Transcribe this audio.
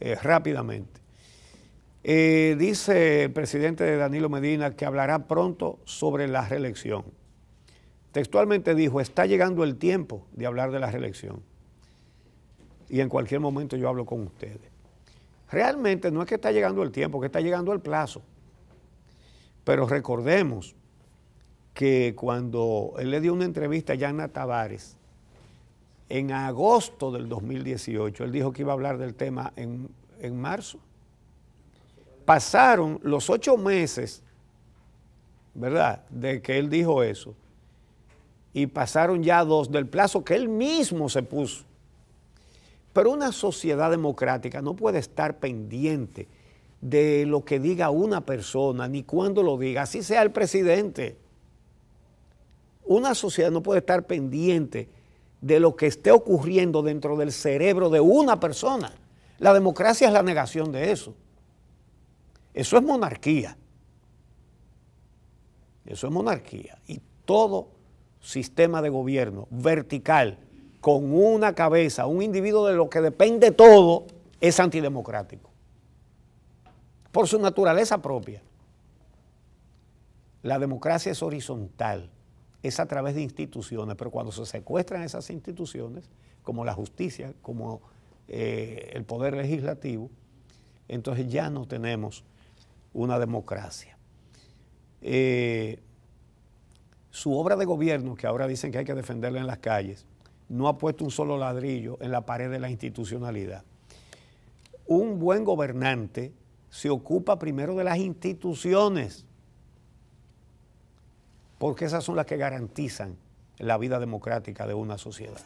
Eh, rápidamente. Eh, dice el presidente Danilo Medina que hablará pronto sobre la reelección. Textualmente dijo, está llegando el tiempo de hablar de la reelección. Y en cualquier momento yo hablo con ustedes. Realmente no es que está llegando el tiempo, que está llegando el plazo. Pero recordemos que cuando él le dio una entrevista a Yana Tavares, en agosto del 2018. Él dijo que iba a hablar del tema en, marzo. Pasaron los ocho meses, ¿verdad?, de que él dijo eso. Y pasaron ya dos del plazo que él mismo se puso. Pero una sociedad democrática no puede estar pendiente de lo que diga una persona, ni cuándo lo diga, así sea el presidente. Una sociedad no puede estar pendiente de lo que esté ocurriendo dentro del cerebro de una persona. La democracia es la negación de eso. Eso es monarquía. Eso es monarquía. Y todo sistema de gobierno vertical, con una cabeza, un individuo de lo que depende todo, es antidemocrático. Por su naturaleza propia. La democracia es horizontal es a través de instituciones, pero cuando se secuestran esas instituciones, como la justicia, como eh, el poder legislativo, entonces ya no tenemos una democracia. Eh, su obra de gobierno, que ahora dicen que hay que defenderla en las calles, no ha puesto un solo ladrillo en la pared de la institucionalidad. Un buen gobernante se ocupa primero de las instituciones porque esas son las que garantizan la vida democrática de una sociedad.